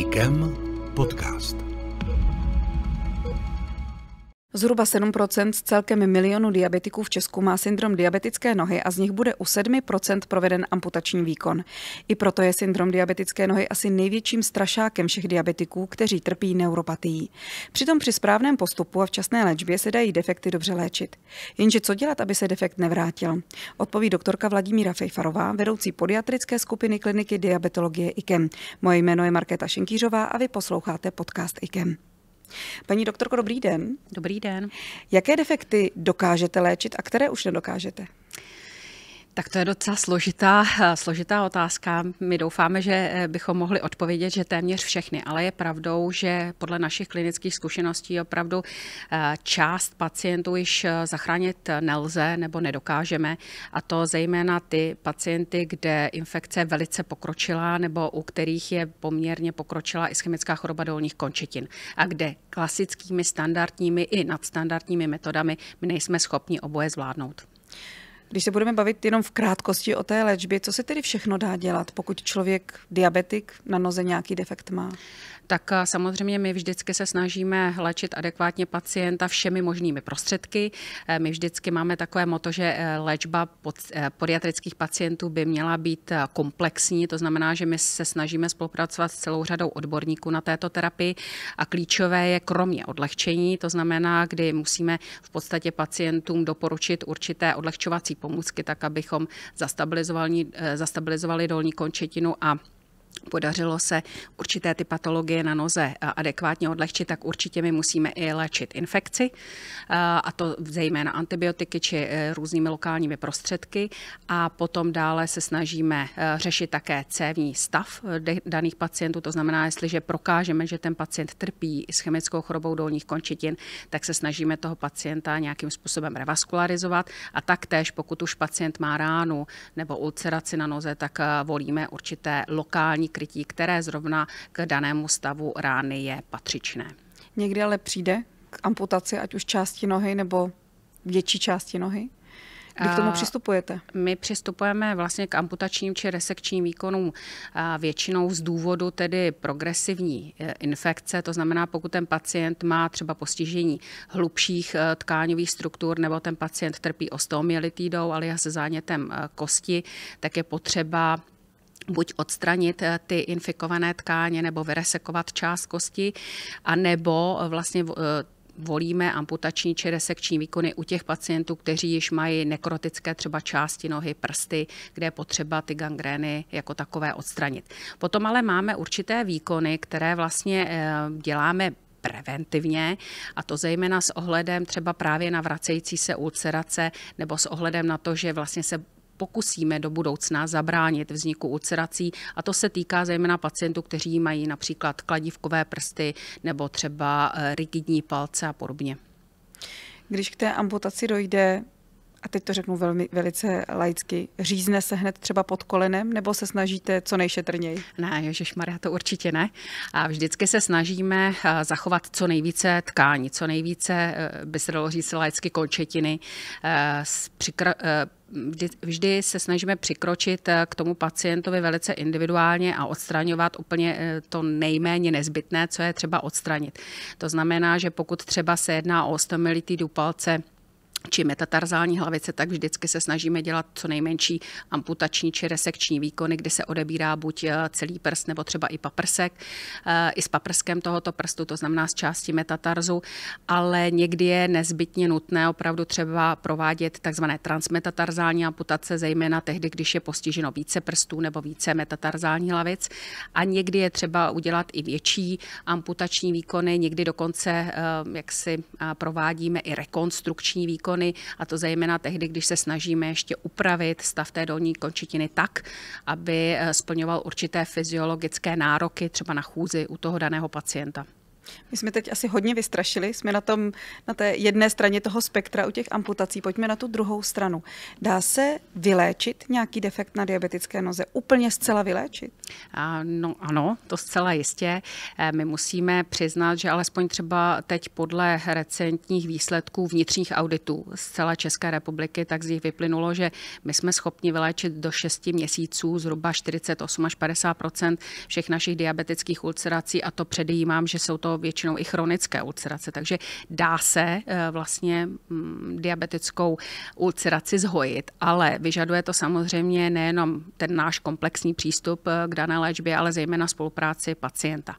Ikem podcast. Zhruba 7% z celkem milionu diabetiků v Česku má syndrom diabetické nohy a z nich bude u 7% proveden amputační výkon. I proto je syndrom diabetické nohy asi největším strašákem všech diabetiků, kteří trpí neuropatií. Přitom při správném postupu a včasné léčbě se dají defekty dobře léčit. Jenže co dělat, aby se defekt nevrátil? Odpoví doktorka Vladimíra Fejfarová, vedoucí podiatrické skupiny kliniky diabetologie IKEM. Moje jméno je Markéta Šinkýřová a vy posloucháte podcast IKEM. Paní doktorko, dobrý den. Dobrý den. Jaké defekty dokážete léčit a které už nedokážete? Tak to je docela složitá, složitá otázka. My doufáme, že eh, bychom mohli odpovědět, že téměř všechny, ale je pravdou, že podle našich klinických zkušeností opravdu eh, část pacientů již eh, zachránit nelze nebo nedokážeme, a to zejména ty pacienty, kde infekce velice pokročila nebo u kterých je poměrně pokročila i chemická choroba dolních končetin a kde klasickými standardními i nadstandardními metodami my nejsme schopni oboje zvládnout. Když se budeme bavit jenom v krátkosti o té léčbě, co se tedy všechno dá dělat, pokud člověk diabetik na noze nějaký defekt má? tak eh, samozřejmě my vždycky se snažíme léčit adekvátně pacienta všemi možnými prostředky. Eh, my vždycky máme takové moto, že eh, léčba podiatrických pacientů by měla být komplexní, to znamená, že my se snažíme spolupracovat s celou řadou odborníků na této terapii a klíčové je kromě odlehčení, to znamená, kdy musíme v podstatě pacientům doporučit určité odlehčovací pomůcky, tak abychom zastabilizovali, zastabilizovali dolní končetinu a podařilo se určité ty patologie na noze eh, adekvátně odlehčit, tak určitě my musíme i léčit infekci, eh, a to zejména antibiotiky či eh, různými lokálními prostředky. A potom dále se snažíme řešit také cévní stav daných pacientů, to znamená, jestliže prokážeme, že ten pacient trpí s chemickou chorobou dolních končetin, tak se snažíme toho pacienta nějakým způsobem revaskularizovat a taktéž, pokud už pacient má ránu nebo ulceraci na noze, tak volíme určité lokální speciální krytí, které zrovna k danému stavu rány je patřičné. Někdy ale přijde k amputaci, ať už části nohy nebo větší části nohy? Vy k tomu přistupujete? My přistupujeme vlastně k amputačním či resekčním výkonům většinou z důvodu tedy progresivní e, infekce, to znamená, pokud ten pacient má třeba postižení hlubších e, tkáňových struktur nebo ten pacient trpí ale se zánětem e, kosti, tak je potřeba buď odstranit eh, ty infikované tkáně nebo vyresekovat část kosti, anebo eh, vlastně eh, volíme amputační či resekční výkony u těch pacientů, kteří již mají nekrotické třeba části nohy, prsty, kde je potřeba ty gangrény jako takové odstranit. Potom ale máme určité výkony, které vlastně děláme preventivně, a to zejména s ohledem třeba právě na vracející se ulcerace nebo s ohledem na to, že vlastně se pokusíme do budoucna zabránit vzniku ulcerací a to se týká zejména pacientů, kteří mají například kladivkové prsty nebo třeba eh, rigidní palce a podobně. Když k té amputaci dojde, a teď to řeknu velmi, velice laicky, řízne se hned třeba pod kolenem, nebo se snažíte co nejšetrněji? Ne, Ježíš Maria, to určitě ne. A vždycky se snažíme eh, zachovat co nejvíce tkání, co nejvíce, eh, by se dalo říct laicky, končetiny, přikr- vždy se snažíme přikročit eh, k tomu pacientovi velice individuálně a odstraňovat úplně eh, to nejméně nezbytné, co je třeba odstranit. To znamená, že pokud třeba se jedná o ostomilitý dupalce, či metatarzální hlavice, tak vždycky se snažíme dělat co nejmenší amputační či resekční výkony, kdy se odebírá buď eh, celý prst nebo třeba i paprsek, eh, i s paprskem tohoto prstu, to znamená z části metatarzu, ale někdy je nezbytně nutné opravdu třeba provádět takzvané transmetatarzální amputace, zejména tehdy, když je postiženo více prstů nebo více metatarzální hlavic a někdy je třeba udělat i větší amputační výkony, někdy dokonce eh, jak si provádíme i rekonstrukční výkony, výkony, a to zejména tehdy, když se snažíme ještě upravit stav té dolní končetiny tak, aby eh, splňoval určité fyziologické nároky, třeba na chůzi u toho daného pacienta. My jsme teď asi hodně vystrašili, jsme na, tom, na té jedné straně toho spektra u těch amputací, pojďme na tu druhou stranu. Dá se vyléčit nějaký defekt na diabetické noze? Úplně zcela vyléčit? A, no ano, to zcela jistě. E, my musíme přiznat, že alespoň třeba teď podle recentních výsledků vnitřních auditů z celé České republiky, tak z nich vyplynulo, že my jsme schopni vyléčit do 6 měsíců zhruba 48 až 50 všech našich diabetických ulcerací a to předjímám, že jsou to většinou i chronické ulcerace, takže dá se eh, vlastně mm, diabetickou ulceraci zhojit, ale vyžaduje to samozřejmě nejenom ten náš komplexní přístup eh, k dané léčbě, ale zejména spolupráci pacienta.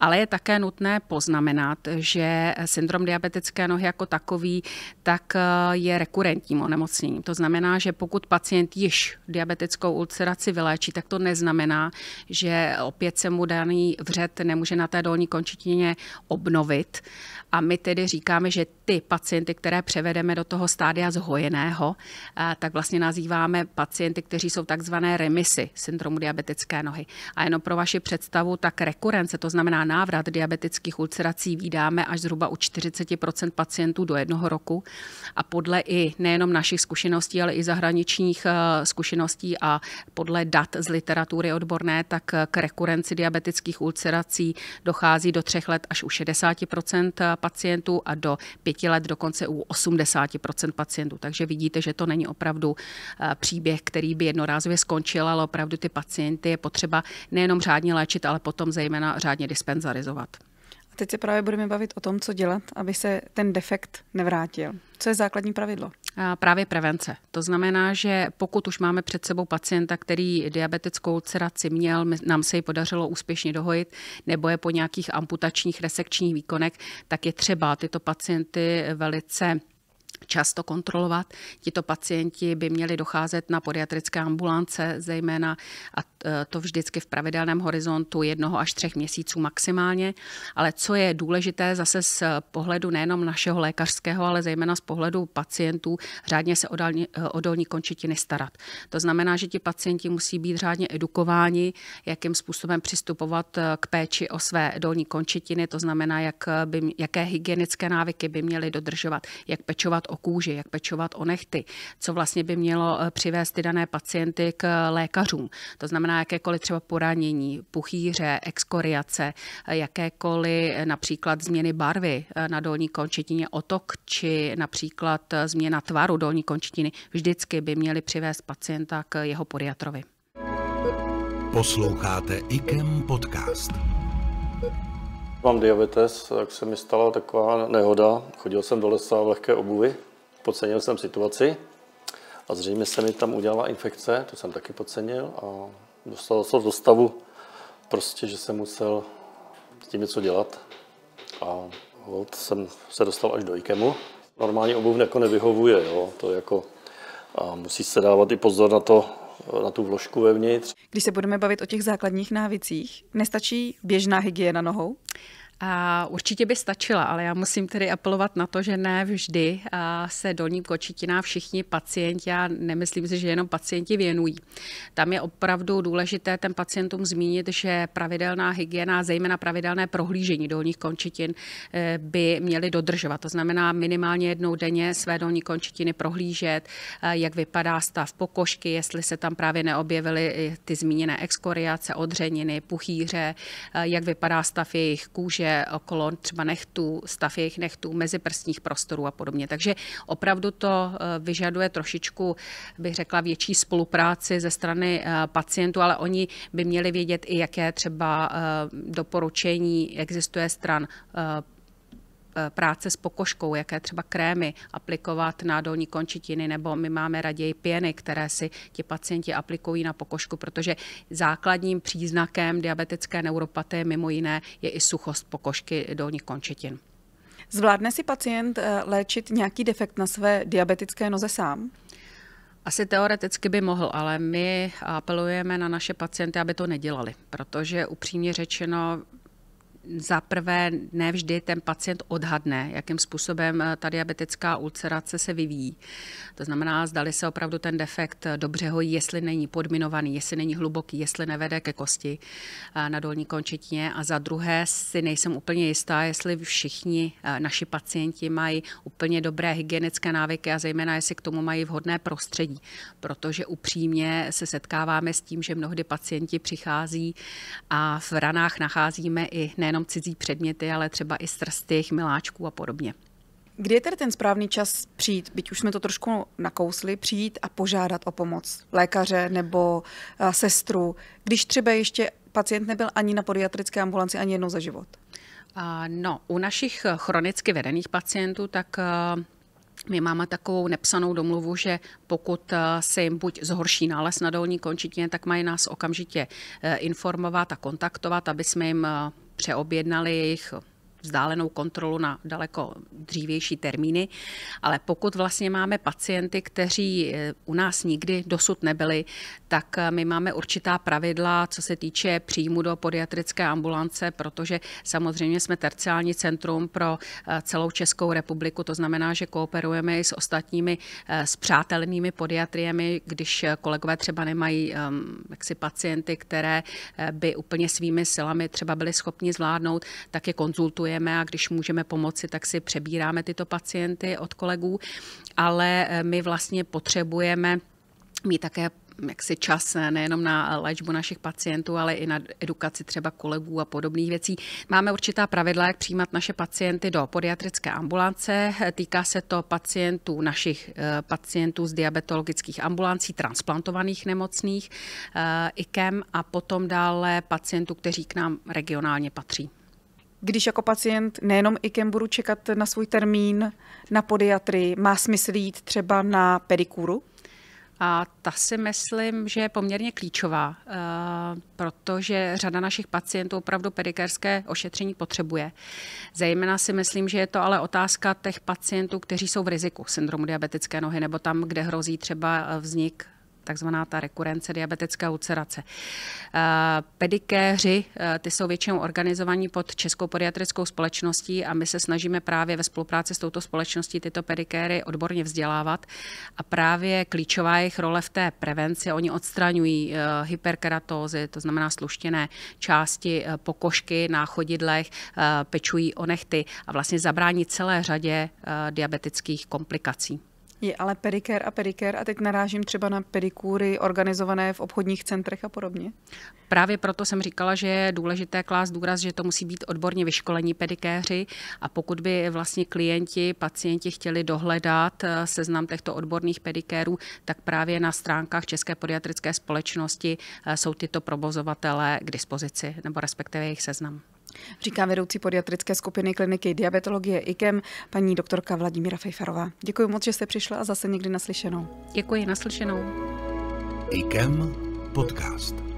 Ale je také nutné poznamenat, že syndrom diabetické nohy jako takový tak eh, je rekurentním onemocněním. To znamená, že pokud pacient již diabetickou ulceraci vyléčí, tak to neznamená, že opět se mu daný vřet nemůže na té dolní končetině vlastně obnovit. A my tedy říkáme, že ty pacienty, které převedeme do toho stádia zhojeného, eh, tak vlastně nazýváme pacienty, kteří jsou takzvané remisy syndromu diabetické nohy. A jenom pro vaši představu, tak rekurence, to znamená návrat diabetických ulcerací, vydáme až zhruba u 40 pacientů do jednoho roku. A podle i nejenom našich zkušeností, ale i zahraničních eh, zkušeností a podle dat z literatury odborné, tak k rekurenci diabetických ulcerací dochází do třech let let až u 60 pacientů a do 5 let dokonce u 80 pacientů. Takže vidíte, že to není opravdu eh, příběh, který by jednorázově skončil, ale opravdu ty pacienty je potřeba nejenom řádně léčit, ale potom zejména řádně dispenzarizovat. A teď se právě budeme bavit o tom, co dělat, aby se ten defekt nevrátil. Co je základní pravidlo? právě prevence. To znamená, že pokud už máme před sebou pacienta, který diabetickou ulceraci měl, nám se ji podařilo úspěšně dohojit, nebo je po nějakých amputačních resekčních výkonech, tak je třeba tyto pacienty velice často kontrolovat. Tito pacienti by měli docházet na podiatrické ambulance zejména a e, to vždycky v pravidelném horizontu jednoho až třech měsíců maximálně. Ale co je důležité zase z pohledu nejenom našeho lékařského, ale zejména z pohledu pacientů, řádně se o e, dolní končetiny starat. To znamená, že ti pacienti musí být řádně edukováni, jakým způsobem přistupovat e, k péči o své dolní končetiny, to znamená, jak by, jaké hygienické návyky by měli dodržovat, jak pečovat o kůži, jak pečovat o nechty, co vlastně by mělo eh, přivést ty dané pacienty k eh, lékařům. To znamená jakékoliv třeba poranění, puchýře, exkoriace, eh, jakékoliv například změny barvy na dolní končetině, otok či například změna tvaru dolní končetiny vždycky by měly přivést pacienta k jeho podiatrovi. Posloucháte IKEM podcast mám diabetes, tak se mi stala taková nehoda. Chodil jsem do lesa v lehké obuvi, podcenil jsem situaci a zřejmě se mi tam udělala infekce, to jsem taky podcenil a dostal jsem do stavu prostě, že jsem musel s tím něco dělat. A hold, jsem se dostal až do IKEMu. Normální obuv jako nevyhovuje, jo? to jako a musí se dávat i pozor na to, na tu vložku vevnitř. Když se budeme bavit o těch základních návicích, nestačí běžná hygiena nohou? A určitě by stačila, ale já musím tedy apelovat na to, že ne vždy se dolní kočitina všichni pacienti, já nemyslím si, že jenom pacienti věnují. Tam je opravdu důležité ten pacientům zmínit, že pravidelná hygiena, zejména pravidelné prohlížení dolních končitin e, by měli dodržovat. To znamená minimálně jednou denně své dolní končetiny prohlížet, e, jak vypadá stav pokožky, jestli se tam právě neobjevily e, ty zmíněné exkoriace, odřeniny, puchýře, jak vypadá stav jejich kůže, kůže, kolon, třeba nechtů, stav jejich nechtů, prstních prostorů a podobně. Takže opravdu to eh, vyžaduje trošičku, bych řekla, větší spolupráci ze strany eh, pacientů, ale oni by měli vědět i, jaké třeba eh, doporučení existuje stran Eh, práce s pokožkou, jaké třeba krémy aplikovat na dolní končetiny, nebo my máme raději pěny, které si ti pacienti aplikují na pokožku, protože základním příznakem diabetické neuropatie mimo jiné je i suchost pokožky dolních končetin. Zvládne si pacient eh, léčit nějaký defekt na své diabetické noze sám? Asi teoreticky by mohl, ale my apelujeme na naše pacienty, aby to nedělali, protože upřímně řečeno za prvé ne vždy ten pacient odhadne, jakým způsobem eh, ta diabetická ulcerace se vyvíjí. To znamená, zdali se opravdu ten defekt eh, dobře hojí, jestli není podminovaný, jestli není hluboký, jestli nevede ke kosti eh, na dolní končetině. A za druhé si nejsem úplně jistá, jestli všichni naši pacienti mají úplně dobré hygienické návyky a zejména jestli k tomu mají vhodné prostředí. Protože upřímně se setkáváme s tím, že mnohdy pacienti přichází a v ranách nacházíme i nejen nejenom cizí předměty, ale třeba i srst jejich miláčků a podobně. Kdy je tedy ten správný čas přijít, byť už jsme to trošku nakousli, přijít a požádat o pomoc lékaře nebo eh, sestru, když třeba ještě pacient nebyl ani na podiatrické ambulanci, ani jednou za život? No, u našich eh, chronicky vedených pacientů tak eh, my máme takovou nepsanou domluvu, že pokud se jim buď zhorší nález na dolní končetině, tak mají nás okamžitě informovat a kontaktovat, aby jsme jim přeobjednali jejich vzdálenou kontrolu na daleko dřívější termíny, ale pokud vlastně máme pacienty, kteří eh, u nás nikdy dosud nebyli, tak eh, my máme určitá pravidla, co se týče příjmu do podiatrické ambulance, protože samozřejmě jsme terciální centrum pro eh, celou Českou republiku, to znamená, že kooperujeme i s ostatními s přátelnými podiatriemi, když kolegové třeba nemají ehm, jaksi pacienty, které by úplně svými silami třeba byly schopni zvládnout, tak je konzultujeme podporujeme a když můžeme pomoci, tak si přebíráme tyto pacienty od kolegů, ale eh, my vlastně potřebujeme mít také mm, jaksi čas eh, nejenom na léčbu našich pacientů, ale i na edukaci třeba kolegů a podobných věcí. Máme určitá pravidla, jak přijímat naše pacienty do podiatrické ambulance. Týká se to pacientů, našich eh, pacientů z diabetologických ambulancí, transplantovaných nemocných, IKEM a potom dále pacientů, kteří k nám regionálně patří když jako pacient nejenom IKEM budu čekat na svůj termín na podiatrii, má smysl jít třeba na pedikuru? A ta si myslím, že je poměrně klíčová, eh, protože řada našich pacientů opravdu pedikérské ošetření potřebuje. Zejména si myslím, že je to ale otázka těch pacientů, kteří jsou v riziku syndromu diabetické nohy nebo tam, kde hrozí třeba vznik takzvaná ta rekurence diabetické ulcerace. Eh, pedikéři, eh, ty jsou většinou organizovaní pod Českou podiatrickou společností a my se snažíme právě ve spolupráci s touto společností tyto pedikéry odborně vzdělávat a právě klíčová jejich role v té prevenci, oni odstraňují eh, hyperkeratózy, to znamená sluštěné části pokožky na chodidlech, pečují o nechty a vlastně zabrání celé řadě diabetických komplikací. Je ale pedikér a pedikér a teď narážím třeba na pedikúry organizované v obchodních centrech a podobně. Právě proto jsem říkala, že je důležité klást důraz, že to musí být odborně vyškolení pedikéři a pokud by vlastně klienti, pacienti chtěli dohledat eh, seznam těchto odborných pedikérů, tak právě na stránkách České podiatrické společnosti eh, jsou tyto provozovatele k dispozici nebo respektive jejich seznam. Říká vedoucí podiatrické skupiny kliniky diabetologie IKEM, paní doktorka Vladimíra Fejfarová. Děkuji moc, že jste přišla a zase někdy naslyšenou. Děkuji, naslyšenou. IKEM podcast.